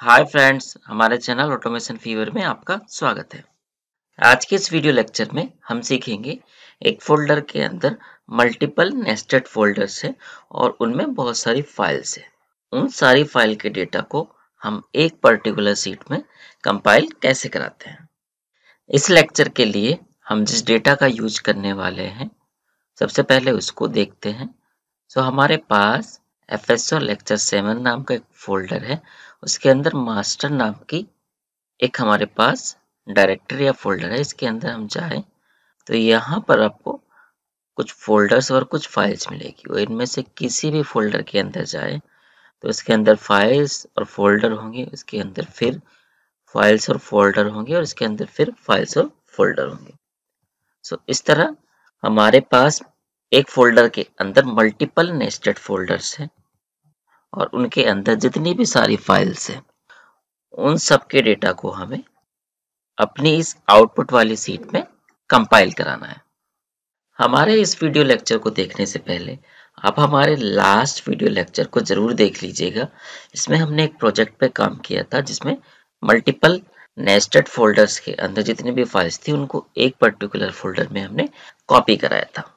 हाय friends हमारे channel automation fever में आपका स्वागत है आज के इस वीडियो लेक्चर में हम सीखेंगे एक फोल्डर के अंदर मल्टीपल नेस्टेड फोल्डर्स हैं और उनमें बहुत सारी फाइल्स हैं उन सारी फाइल के डेटा को हम एक पर्टिकुलर सीट में कंपाइल कैसे कराते हैं इस लेक्चर के लिए हम जिस डेटा का यूज करने वाले हैं सबसे पहले उसको देखते हैं सो हमारे पास एफ लेक्चर सेवन नाम का एक फोल्डर है उसके अंदर मास्टर नाम की एक हमारे पास डायरेक्टरी या फोल्डर है इसके अंदर हम जाएं तो यहाँ पर आपको कुछ फोल्डर्स और कुछ फाइल्स मिलेगी और इनमें से किसी भी फोल्डर के अंदर जाए तो इसके अंदर फाइल्स और फोल्डर होंगे इसके अंदर फिर फाइल्स और फोल्डर होंगे और इसके अंदर फिर फाइल्स और फोल्डर होंगे सो so, इस तरह हमारे पास एक फोल्डर के अंदर मल्टीपल नेस्टेड फोल्डर्स हैं और उनके अंदर जितनी भी सारी फाइल्स हैं उन सब के डेटा को हमें अपनी इस आउटपुट वाली सीट में कंपाइल कराना है हमारे इस वीडियो लेक्चर को देखने से पहले आप हमारे लास्ट वीडियो लेक्चर को ज़रूर देख लीजिएगा इसमें हमने एक प्रोजेक्ट पे काम किया था जिसमें मल्टीपल नेस्टेड फोल्डर्स के अंदर जितनी भी फाइल्स थी उनको एक पर्टिकुलर फोल्डर में हमने कॉपी कराया था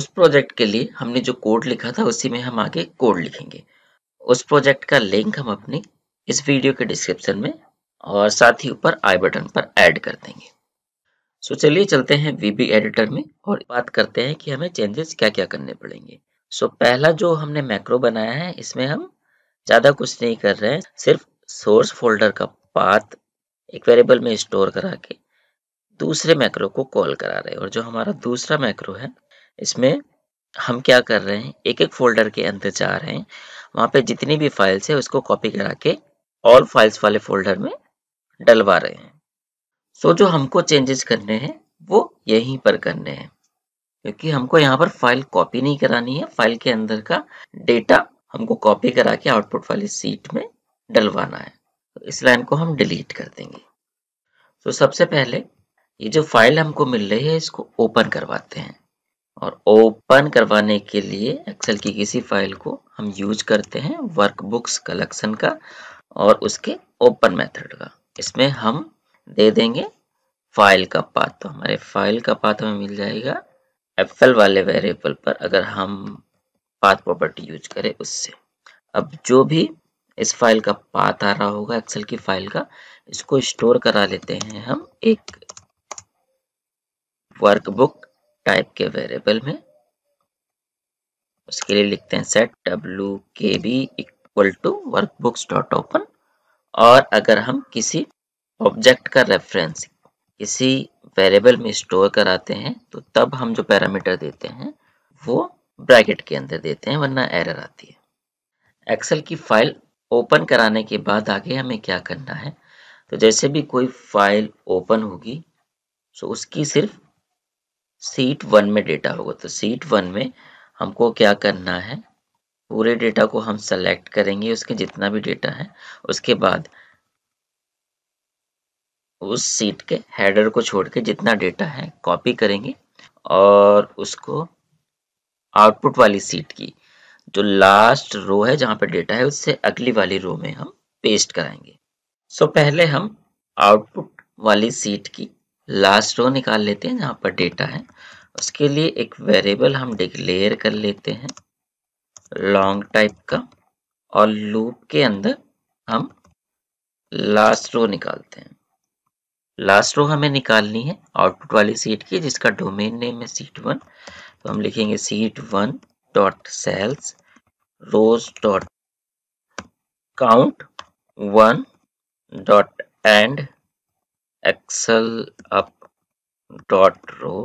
उस प्रोजेक्ट के लिए हमने जो कोड लिखा था उसी में हम आगे कोड लिखेंगे उस प्रोजेक्ट का लिंक हम अपनी इस वीडियो के डिस्क्रिप्शन में और साथ ही ऊपर आई बटन पर ऐड कर देंगे सो so, चलिए चलते हैं वीबी एडिटर में और बात करते हैं कि हमें चेंजेस क्या क्या करने पड़ेंगे सो so, पहला जो हमने मैक्रो बनाया है इसमें हम ज़्यादा कुछ नहीं कर रहे हैं सिर्फ सोर्स फोल्डर का पाथ एक वेरिएबल में स्टोर करा के दूसरे मैक्रो को कॉल करा रहे हैं और जो हमारा दूसरा मैक्रो है इसमें हम क्या कर रहे हैं एक एक फोल्डर के अंदर जा रहे हैं वहाँ पे जितनी भी फाइल्स है उसको कॉपी करा के ऑल फाइल्स वाले फोल्डर में डलवा रहे हैं सो जो हमको चेंजेस करने हैं वो यहीं पर करने हैं क्योंकि हमको यहाँ पर फाइल कॉपी नहीं करानी है फाइल के अंदर का डेटा हमको कॉपी करा के आउटपुट वाली सीट में डलवाना है तो इस लाइन को हम डिलीट कर देंगे तो सबसे पहले ये जो फाइल हमको मिल रही है इसको ओपन करवाते हैं और ओपन करवाने के लिए एक्सेल की किसी फाइल को हम यूज करते हैं वर्कबुक्स कलेक्शन का और उसके ओपन मेथड का इसमें हम दे देंगे फाइल का पाथ तो हमारे फाइल का पाथ हमें मिल जाएगा एप्पल वाले वेरिएबल पर अगर हम पाथ प्रॉपर्टी यूज करें उससे अब जो भी इस फाइल का पाथ आ रहा होगा एक्सेल की फाइल का इसको स्टोर करा लेते हैं हम एक वर्कबुक टाइप के वेरिएबल में उसके लिए लिखते हैं set W K B equal to workbooks dot open और अगर हम किसी ऑब्जेक्ट का रेफरेंस किसी वेरिएबल में स्टोर कराते हैं तो तब हम जो पैरामीटर देते हैं वो ब्रैकेट के अंदर देते हैं वरना एरर आती है एक्सेल की फाइल ओपन कराने के बाद आगे हमें क्या करना है तो जैसे भी कोई फाइल ओपन होगी तो उसकी सिर्फ सीट वन में डेटा होगा तो सीट वन में हमको क्या करना है पूरे डेटा को हम सेलेक्ट करेंगे उसके जितना भी डेटा है उसके बाद उस सीट के हेडर को छोड़ के जितना डेटा है कॉपी करेंगे और उसको आउटपुट वाली सीट की जो लास्ट रो है जहां पर डेटा है उससे अगली वाली रो में हम पेस्ट कराएंगे सो so, पहले हम आउटपुट वाली सीट की लास्ट रो निकाल लेते हैं जहाँ पर डेटा है उसके लिए एक वेरिएबल हम डिक्लेयर कर लेते हैं लॉन्ग टाइप का और लूप के अंदर हम लास्ट रो निकालते हैं लास्ट रो हमें निकालनी है आउटपुट वाली सीट की जिसका डोमेन नेम है सीट वन तो हम लिखेंगे sheet one dot cells rows dot count one dot end xl up dot row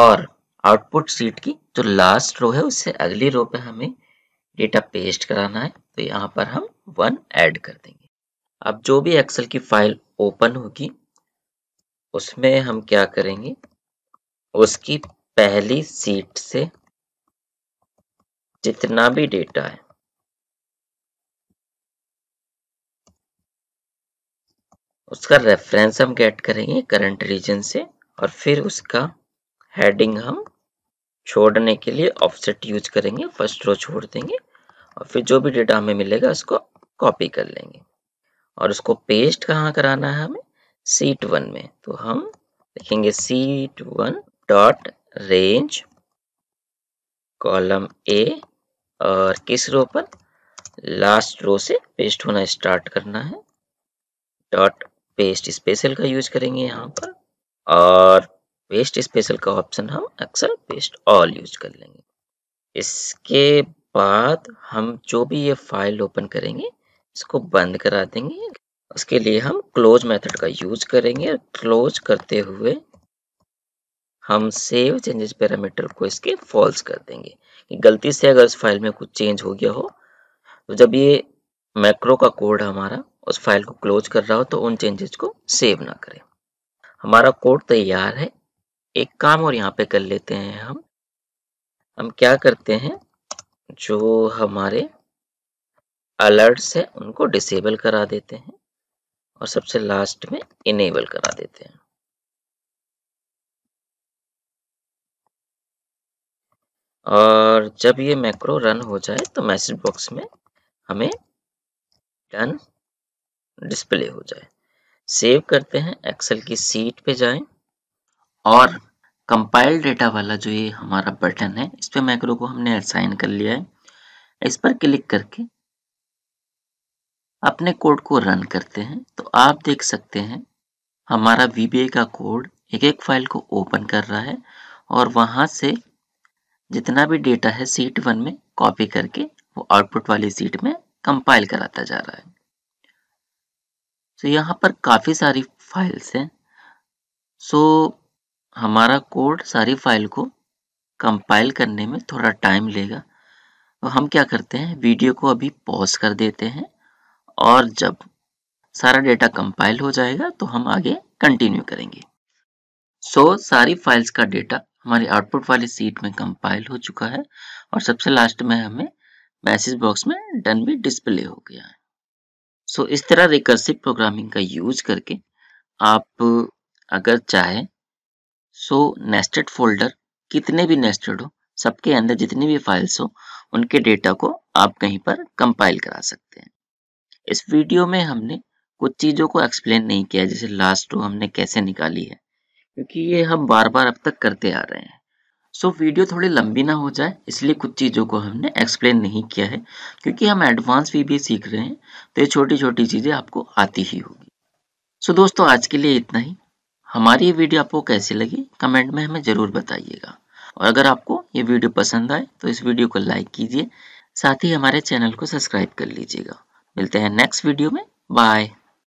और आउटपुट सीट की जो लास्ट रो है उससे अगली रो पे हमें डेटा पेस्ट कराना है तो यहाँ पर हम वन ऐड कर देंगे अब जो भी एक्सेल की फाइल ओपन होगी उसमें हम क्या करेंगे उसकी पहली सीट से जितना भी डेटा है उसका रेफरेंस हम गेट करेंगे करंट रीजन से और फिर उसका हेडिंग हम छोड़ने के लिए ऑफसेट यूज करेंगे फर्स्ट रो छोड़ देंगे और फिर जो भी डेटा हमें मिलेगा उसको कॉपी कर लेंगे और उसको पेस्ट कहाँ कराना है हमें सीट वन में तो हम लिखेंगे sheet one dot range column A और किस रो पर लास्ट रो से पेस्ट होना स्टार्ट करना है डॉट पेस्ट स्पेशल का यूज करेंगे यहाँ पर और पेस्ट स्पेशल का ऑप्शन हम अक्सर पेस्ट ऑल यूज कर लेंगे इसके बाद हम जो भी ये फाइल ओपन करेंगे इसको बंद करा देंगे उसके लिए हम क्लोज मेथड का यूज करेंगे क्लोज करते हुए हम सेव चेंजेस पैरामीटर को इसके फॉल्स कर देंगे गलती से अगर इस फाइल में कुछ चेंज हो गया हो तो जब ये मैक्रो का कोड हमारा उस फाइल को क्लोज कर रहा हो तो उन चेंजेस को सेव ना करें हमारा कोड तैयार है एक काम और यहाँ पे कर लेते हैं हम हम क्या करते हैं जो हमारे अलर्ट्स है उनको डिसेबल करा देते हैं और सबसे लास्ट में इनेबल करा देते हैं और जब ये मैक्रो रन हो जाए तो मैसेज बॉक्स में हमें रिटर्न डिस्प्ले हो जाए सेव करते हैं एक्सेल की सीट पे जाएं और कंपाइल डेटा वाला जो ये हमारा बटन है इस पे मैक्रो को हमने असाइन कर लिया है इस पर क्लिक करके अपने कोड को रन करते हैं तो आप देख सकते हैं हमारा वी का कोड एक एक फाइल को ओपन कर रहा है और वहां से जितना भी डेटा है सीट वन में कॉपी करके वो आउटपुट वाली सीट में कंपाइल कराता जा रहा है तो यहाँ पर काफ़ी सारी फाइल्स हैं सो so, हमारा कोड सारी फाइल को कंपाइल करने में थोड़ा टाइम लेगा तो हम क्या करते हैं वीडियो को अभी पॉज कर देते हैं और जब सारा डेटा कंपाइल हो जाएगा तो हम आगे कंटिन्यू करेंगे सो so, सारी फाइल्स का डेटा हमारी आउटपुट वाली सीट में कंपाइल हो चुका है और सबसे लास्ट में हमें मैसेज बॉक्स में डन भी डिस्प्ले हो गया है सो इस तरह रिकर्सिव प्रोग्रामिंग का यूज करके आप अगर चाहे सो नेस्टेड फोल्डर कितने भी नेस्टेड हो सबके अंदर जितनी भी फाइल्स हो उनके डेटा को आप कहीं पर कंपाइल करा सकते हैं इस वीडियो में हमने कुछ चीज़ों को एक्सप्लेन नहीं किया जैसे लास्ट टू हमने कैसे निकाली है क्योंकि ये हम बार बार अब तक करते आ रहे हैं सो so, वीडियो थोड़ी लंबी ना हो जाए इसलिए कुछ चीज़ों को हमने एक्सप्लेन नहीं किया है क्योंकि हम एडवांस भी भी सीख रहे हैं तो ये छोटी छोटी चीज़ें आपको आती ही होगी सो so, दोस्तों आज के लिए इतना ही हमारी ये वीडियो आपको कैसी लगी कमेंट में हमें ज़रूर बताइएगा और अगर आपको ये वीडियो पसंद आए तो इस वीडियो को लाइक कीजिए साथ ही हमारे चैनल को सब्सक्राइब कर लीजिएगा मिलते हैं नेक्स्ट वीडियो में बाय